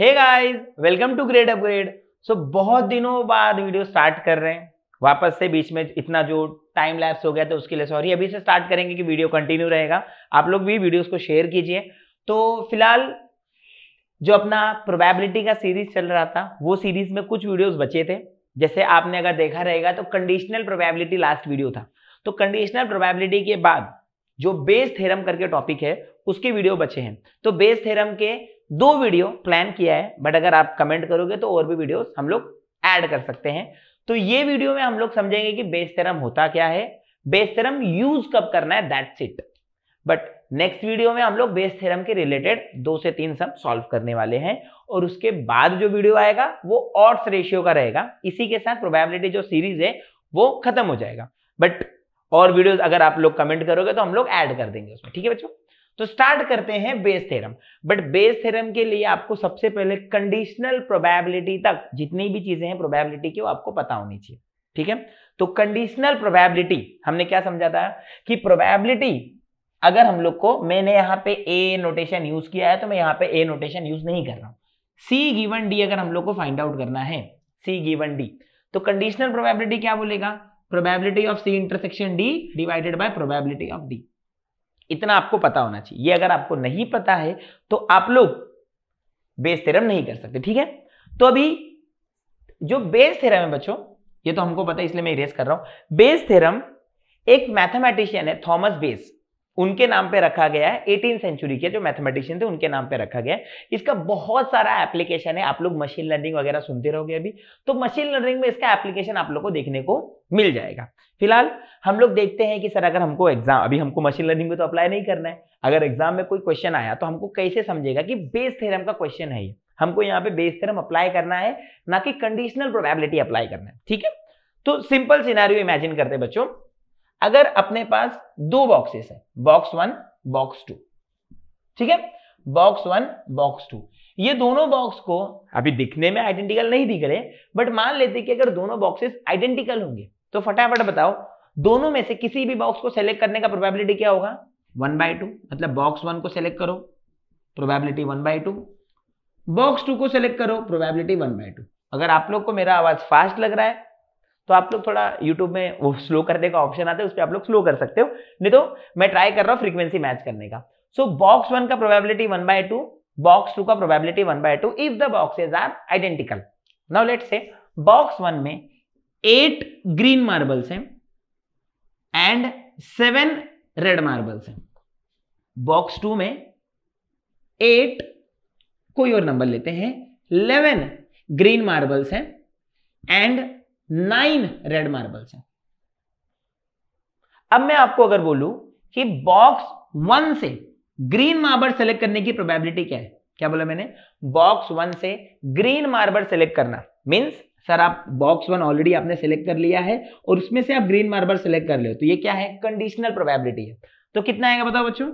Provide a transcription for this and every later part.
hey guys welcome to grade upgrade so बहुत दिनों बाद वीडियो स्टार्ट कर रहे हैं वापस से बीच में इतना जो टाइम लैप्स हो गया तो उसके लिए सॉरी अभी से स्टार्ट करेंगे कि वीडियो कंटिन्यू रहेगा आप लोग भी वीडियोस को शेयर कीजिए तो फिलहाल जो अपना प्रोबेबिलिटी का सीरीज चल रहा था वो सीरीज में कुछ वीडियोज बचे थे जैसे आपने अगर देखा रहेगा तो कंडीशनल प्रोबेबिलिटी लास्ट वीडियो था तो कंडीशनल प्रोबेबिलिटी के बाद जो बेस थेरम करके टॉपिक है उसके वीडियो बचे हैं तो बेस थेरम के दो वीडियो प्लान किया है बट अगर आप कमेंट करोगे तो और भी वीडियो हम लोग ऐड कर सकते हैं तो ये वीडियो में हम लोग समझेंगे कि बेस होता क्या है बेस यूज कब करना है that's it but next video में हम लोग बेस थ्योरम के रिलेटेड दो से तीन सम सॉल्व करने वाले हैं और उसके बाद जो वीडियो आएगा वो ऑर्ड्स रेशियो का रहेगा इसी के साथ प्रोबेबिलिटी जो सीरीज है वो खत्म हो जाएगा बट और वीडियोस अगर आप लोग कमेंट करोगे तो हम लोग ऐड कर देंगे उसमें ठीक है बच्चों तो स्टार्ट करते हैं Bayes theorem but Bayes theorem के लिए आपको सबसे पहले कंडीशनल प्रोबेबिलिटी तक जितनी भी चीजें हैं प्रोबेबिलिटी की वो आपको पता होनी चाहिए ठीक है तो कंडीशनल प्रोबेबिलिटी हमने क्या समझा था कि प्रोबेबिलिटी अगर हम लोग को मैंने यहां पे ए नोटेशन यूज किया है तो मैं यहां पे ए नोटेशन यूज नहीं कर रहा हूं सी गिवन डी अगर हम लोग को फाइंड आउट करना है सी गिवन डी तो कंडीशनल प्रोबेबिलिटी क्या बोलेगा probability of C intersection D divided by probability of D इतना आपको पता होना चाहिए ये अगर आपको नहीं पता है तो आप लोग बेस थ्योरम नहीं कर सकते ठीक है तो अभी जो बेस थ्योरम है बच्चों ये तो हमको पता है इसलिए मैं इरेज कर रहा हूं बेस थ्योरम एक मैथमेटिशियन है थॉमस बेस उनके नाम पे रखा गया है एटीन सेंचुरी के जो मैथमेटिशियन थे उनके नाम पे रखा गया है इसका बहुत सारा एप्लीकेशन है आप लोग मशीन लर्निंग वगैरह सुनते रहोगे अभी तो मशीन लर्निंग में इसका एप्लीकेशन आप लोग को देखने को मिल जाएगा फिलहाल हम लोग देखते हैं कि सर अगर हमको एग्जाम अभी हमको मशीन लर्निंग में तो अप्लाई नहीं करना है अगर एग्जाम में कोई क्वेश्चन आया तो हमको कैसे समझेगा कि बेस थेरम का क्वेश्चन है ये हमको यहाँ पे बेस थेरम अप्लाई करना है ना कि कंडीशनल प्रोबेबिलिटी अप्लाई करना है ठीक है तो सिंपल सिनारियो इमेजिन करते बच्चों अगर अपने पास दो बॉक्सेस है बॉक्स वन बॉक्स टू ठीक है बॉक्स वन बॉक्स टू ये दोनों बॉक्स को अभी दिखने में आइडेंटिकल नहीं दिख रहे बट मान लेते कि अगर दोनों बॉक्सेस आइडेंटिकल होंगे तो फटाफट बताओ दोनों में से किसी भी बॉक्स को सेलेक्ट करने का प्रोबेबिलिटी क्या होगा वन बाय टू मतलब बॉक्स वन को सेलेक्ट करो probability one by two box two को सेलेक्ट करो प्रोबेबिलिटी वन बाय टू अगर आप लोग को मेरा आवाज फास्ट लग रहा है तो आप लोग थोड़ा यूट्यूब में वो स्लो करने का ऑप्शन आता है उस पर आप लोग स्लो कर सकते हो नहीं तो मैं ट्राई कर रहा हूँ फ्रीक्वेंसी मैच करने का सो बॉक्स वन का probability one by two box two का probability one by two if the boxes are identical now let say box one में एट ग्रीन मार्बल्स हैं एंड सेवन रेड मार्बल्स हैं box two में eight कोई और number लेते हैं eleven green marbles हैं एंड नाइन रेड मार्बल्स हैं अब मैं आपको अगर बोलूं कि बॉक्स वन से ग्रीन मार्बल सेलेक्ट करने की प्रोबेबिलिटी क्या है क्या बोला मैंने बॉक्स वन से ग्रीन मार्बल सेलेक्ट करना मीन्स सर आप बॉक्स वन ऑलरेडी आपने सेलेक्ट कर लिया है और उसमें से आप ग्रीन मार्बल सेलेक्ट कर ले तो ये क्या है कंडीशनल प्रोबेबिलिटी है तो कितना आएगा बताओ बच्चों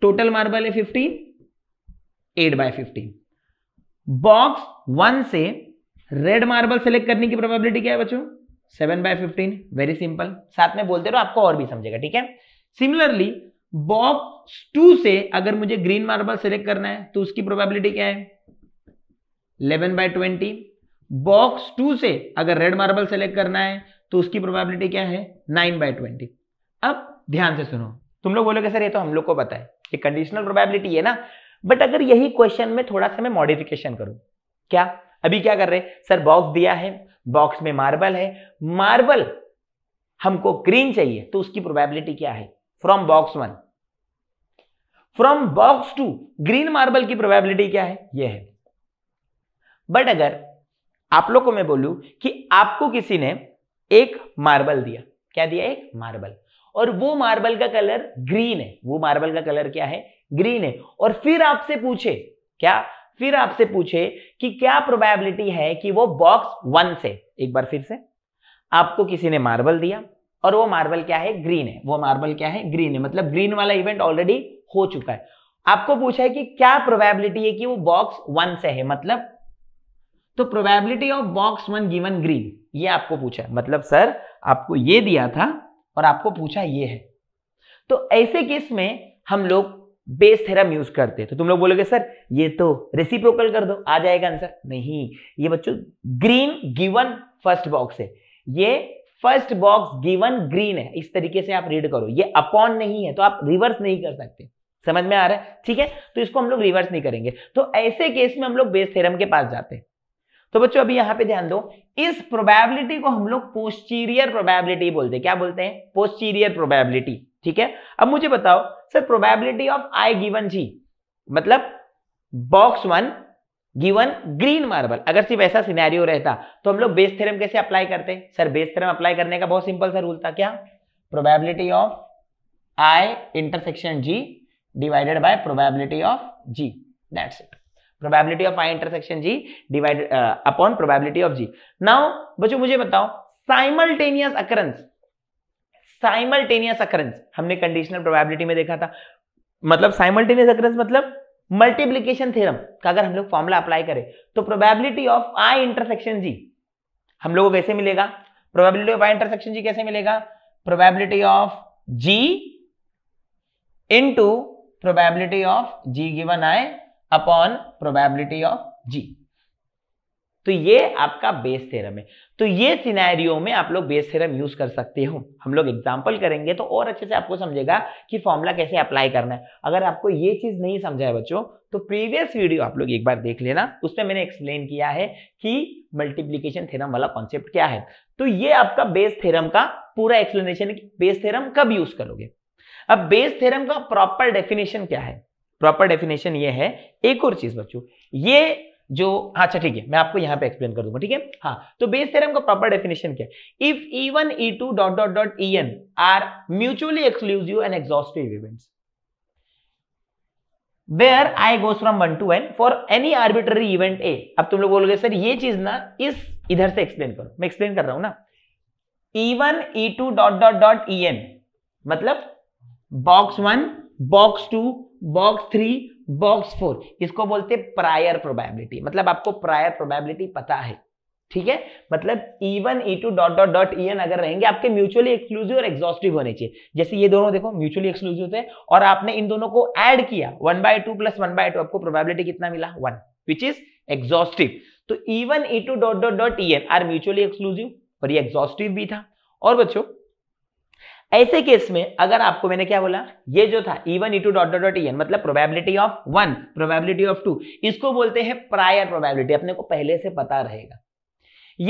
टोटल मार्बल है fifteen eight by fifteen box one से रेड मार्बल सेलेक्ट करने की प्रोबेबिलिटी क्या है बच्चों seven by fifteen very simple साथ में बोलते रहो आपको और भी समझेगा ठीक है सिमिलरली बॉक्स टू से अगर मुझे ग्रीन मार्बल सेलेक्ट करना है तो उसकी प्रोबेबिलिटी क्या है eleven by twenty box two से अगर रेड मार्बल सेलेक्ट करना है तो उसकी प्रोबेबिलिटी क्या है नाइन बाय ट्वेंटी अब ध्यान से सुनो तुम लोग बोलोगे सर ये तो हम लोग को पता है ये कंडीशनल प्रोबेबिलिटी है ना बट अगर यही क्वेश्चन में थोड़ा सा मैं मॉडिफिकेशन करूं क्या अभी क्या कर रहे हैं सर बॉक्स दिया है बॉक्स में मार्बल है मार्बल हमको ग्रीन चाहिए तो उसकी प्रोबेबिलिटी क्या है from box one from box two green marble की प्रोबेबिलिटी क्या है यह है बट अगर आप लोग को मैं बोलूं कि आपको किसी ने एक मार्बल दिया क्या दिया एक मार्बल और वो मार्बल का कलर ग्रीन है वो मार्बल का कलर क्या है ग्रीन है और फिर आपसे पूछे क्या फिर आपसे पूछे कि क्या प्रोबेबिलिटी है कि वो बॉक्स वन से एक बार फिर से आपको किसी ने मार्बल दिया और वो मार्बल क्या है ग्रीन है वो मार्बल क्या है ग्रीन है मतलब ग्रीन वाला इवेंट ऑलरेडी हो चुका है आपको पूछा है कि क्या प्रोबेबिलिटी है कि वो बॉक्स वन से है मतलब तो probability of box one given green ये आपको पूछा है मतलब सर आपको ये दिया था और आपको पूछा ये है तो ऐसे केस में हम लोग बेस थ्योरम यूज करते हैं तो तुम लोग बोलोगे सर ये तो रेसिप्रोकल कर दो आ जाएगा आंसर नहीं ये बच्चों ग्रीन गिवन फर्स्ट बॉक्स है ये फर्स्ट बॉक्स गिवन ग्रीन है इस तरीके से आप रीड करो ये अपॉन नहीं है तो आप रिवर्स नहीं कर सकते समझ में आ रहा है ठीक है तो इसको हम लोग रिवर्स नहीं करेंगे तो ऐसे केस में हम लोग बेस थेरम के पास जाते हैं तो बच्चों अभी यहां पे ध्यान दो इस प्रोबेबिलिटी को हम लोग पोस्टीरियर प्रोबेबिलिटी बोलते हैं क्या बोलते हैं पोस्टीरियर प्रोबेबिलिटी ठीक है अब मुझे बताओ sir probability of I given G मतलब box one given green marble अगर सिर्फ ऐसा सिनेरियो रहता तो हम लोग बेस थ्योरम कैसे अप्लाई करते सर बेस थ्योरम अप्लाई करने का बहुत सिंपल सा रूल था क्या probability of I intersection G divided by probability of G that's it probability of I intersection G divided upon probability of G now बच्चों मुझे बताओ साइमल्टेनियस अकरेंस साइमल्टेनियस अक्रंस हमने कंडीशनल प्रोबेबिलिटी में देखा था मतलब साइमल्टेनियस अक्रंस मतलब मल्टीप्लीकेशन थ्योरम का अगर हम लोग फॉर्मुला अप्लाई करें तो probability of I intersection G हम लोगों को कैसे मिलेगा probability of I intersection G कैसे मिलेगा probability of G into probability of G given I upon probability of G तो ये आपका बेस थेरम है तो ये सिनेरियो में आप लोग बेस थेरम यूज कर सकते हो हम लोग एग्जांपल करेंगे तो और अच्छे से आपको समझेगा कि फॉर्मूला कैसे अप्लाई करना है अगर आपको ये चीज नहीं समझा है बच्चों तो प्रीवियस वीडियो आप लोग एक बार देख लेना उसमें मैंने एक्सप्लेन किया है कि मल्टीप्लीकेशन थेरम वाला कॉन्सेप्ट क्या है तो ये आपका बेस थेरम का पूरा एक्सप्लेनेशन बेस थेरम कब यूज करोगे अब बेस थेरम का प्रॉपर डेफिनेशन क्या है प्रॉपर डेफिनेशन ये है एक और चीज बच्चों ये जो हाँ, अच्छा ठीक है मैं आपको यहाँ पे एक्सप्लेन कर दूंगा ठीक है हाँ तो बेस थ्योरम का प्रॉपर डेफिनेशन क्या है if E one E two dot dot dot E n are mutually exclusive and exhaustive events where I goes from one to n for any arbitrary event A अब तुम लोग बोलोगे sir ये चीज ना इस इधर से एक्सप्लेन करो मैं एक्सप्लेन कर रहा हूं ना E one E two dot dot dot E n मतलब box one box two box three box four इसको बोलते हैं प्रायर प्रोबेबिलिटी मतलब आपको प्रायर प्रोबेबिलिटी पता है ठीक है मतलब E one E two dot dot dot E अगर रहेंगे आपके म्यूचुअली एक्सक्लूसिव और एग्जॉस्टिव होने चाहिए जैसे ये दोनों देखो म्यूचुअली एक्सक्लूसिव थे और आपने इन दोनों को ऐड किया one by two plus one by two आपको प्रोबेबिलिटी कितना मिला वन विच इज एग्जॉस्टिव तो E one E two dot dot dot E are mutually exclusive और ये एग्जॉस्टिव भी था और बच्चों ऐसे केस में अगर आपको मैंने क्या बोला ये जो था E E two dot dot dot E मतलब probability of one probability of two इसको बोलते हैं प्रायर प्रोबेबिलिटी अपने को पहले से पता रहेगा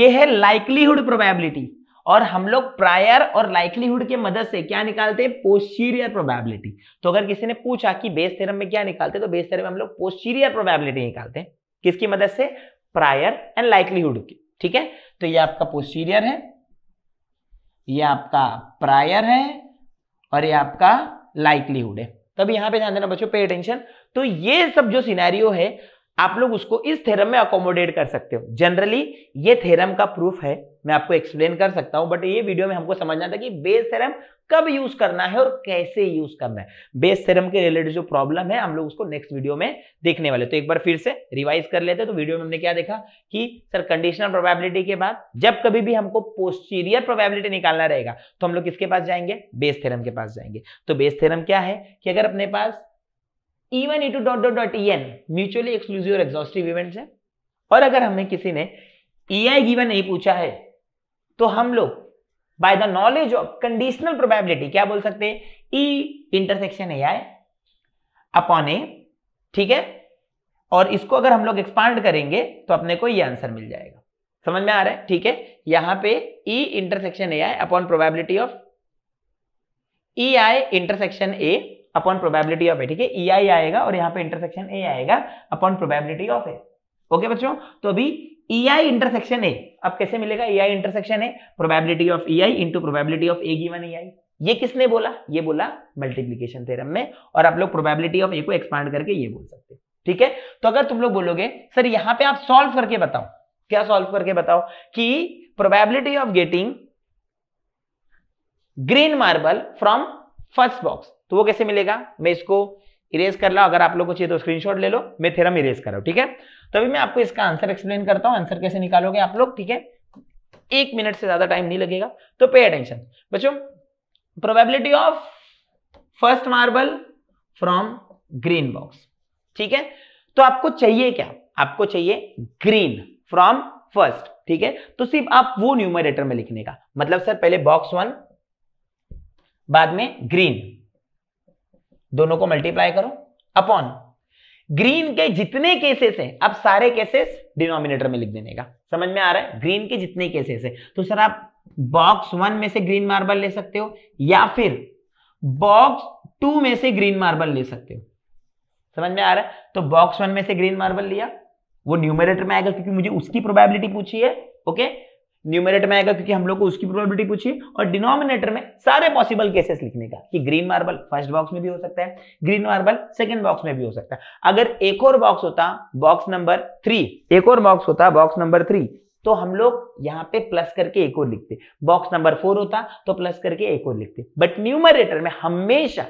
ये है लाइकलीहुड प्रोबेबिलिटी और हम लोग प्रायर और लाइकलीहुड के मदद से क्या निकालते हैं पोस्टीरियर प्रोबेबिलिटी तो अगर किसी ने पूछा कि बेस थेरम में क्या निकालते हैं तो बेस थेरम में हम लोग पोस्टीरियर प्रोबेबिलिटी निकालते हैं किसकी मदद से प्रायर एंड लाइकलीहुड की ठीक है तो ये आपका पोस्टीरियर है ये आपका प्रायर है और ये आपका लाइकलीहुड है तब तो यहां पे ध्यान देना बच्चों पे अटेंशन तो ये सब जो सिनेरियो है आप लोग उसको इस थेरम में अकोमोडेट कर सकते हो जनरली ये थेरम का प्रूफ है मैं आपको एक्सप्लेन कर सकता हूं बट ये वीडियो में हमको समझना था कि बेस सेरम कब यूज करना है और कैसे यूज करना है बेस सेरम के रिलेटेड जो प्रॉब्लम है हम लोग उसको नेक्स्ट वीडियो में देखने वाले तो एक बार फिर से रिवाइज कर लेते तो वीडियो में हमने क्या देखा कि सर कंडीशनल प्रोबेबिलिटी के बाद जब कभी भी हमको पोस्टीरियर प्रोबेबिलिटी निकालना रहेगा तो हम लोग किसके पास जाएंगे बेस थेरम के पास जाएंगे तो बेस थेरम क्या है कि अगर अपने पास E one E two dot dot dot E n mutually exclusive और एग्जॉस्टिव इवेंट है और अगर हमें किसी ने ई आई गिवन नहीं पूछा है तो हम लोग by the knowledge of conditional probability क्या बोल सकते हैं ई इंटरसेक्शन ए आई अपॉन ए ठीक है और इसको अगर हम लोग एक्सपांड करेंगे तो अपने को ये आंसर मिल जाएगा समझ में आ रहा है ठीक है यहां पे E intersection A I upon probability of E I intersection A upon probability of A ठीक है ई e आई आएगा और यहां पे इंटरसेक्शन ए आएगा upon probability of A okay बच्चों तो अभी ई आई इंटरसेक्शन ए अब कैसे मिलेगा E I intersection A probability of E I into probability of A given E I ये किसने बोला ये बोला मल्टीप्लीकेशन थ्योरम में और आप लोग प्रोबेबिलिटी ऑफ ए को एक्सपांड करके ये बोल सकते हैं ठीक है तो अगर तुम लोग बोलोगे सर यहां पे आप सॉल्व करके बताओ क्या सॉल्व करके बताओ कि probability of getting green marble from first box तो वो कैसे मिलेगा मैं इसको इरेज कर लो अगर आप लोग को चाहिए तो स्क्रीनशॉट ले लो मैं थेरम इरेज करो ठीक है तो अभी मैं आपको इसका आंसर एक्सप्लेन करता हूँ आंसर कैसे निकालोगे आप लोग ठीक है एक मिनट से ज्यादा टाइम नहीं लगेगा तो पे अटेंशन बच्चों probability of first marble from green box ठीक है तो आपको चाहिए क्या आपको चाहिए ग्रीन फ्रॉम फर्स्ट ठीक है तो सिर्फ आप वो न्यूमरेटर में लिखने का मतलब सर पहले बॉक्स वन बाद में ग्रीन दोनों को मल्टीप्लाई करो अपॉन ग्रीन के जितने केसेस हैं अब सारे केसेस डिनोमिनेटर में लिख देने का समझ में आ रहा है ग्रीन के जितने केसेस हैं तो सर आप बॉक्स वन में से ग्रीन मार्बल ले सकते हो या फिर बॉक्स टू में से ग्रीन मार्बल ले सकते हो समझ में आ रहा है तो बॉक्स वन में से ग्रीन मार्बल लिया वो न्यूमिनेटर में आएगा क्योंकि मुझे उसकी प्रोबेबिलिटी पूछी है ओके न्यूमिनेटर में आएगा क्योंकि हम लोग को उसकी प्रोबेबिलिटी पूछी और डिनोमिनेटर में सारे पॉसिबल केसेस लिखने का कि ग्रीन मार्बल फर्स्ट बॉक्स में भी हो सकता है ग्रीन मार्बल सेकंड बॉक्स में भी हो सकता है अगर एक और बॉक्स होता बॉक्स नंबर थ्री एक और बॉक्स होता बॉक्स नंबर थ्री तो हम लोग यहाँ पे प्लस करके एक और लिखते बॉक्स नंबर फोर होता तो प्लस करके एक और लिखते बट न्यूमरेटर में हमेशा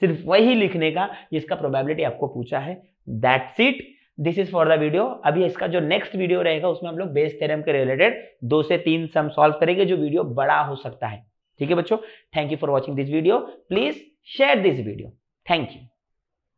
सिर्फ वही लिखने का जिसका प्रोबेबिलिटी आपको पूछा है that's it this is for the video अभी इसका जो नेक्स्ट वीडियो रहेगा उसमें हम लोग बेस थेरम के रिलेटेड दो से तीन सम सॉल्व करेंगे जो वीडियो बड़ा हो सकता है ठीक है बच्चों thank you for watching this video please share this video thank you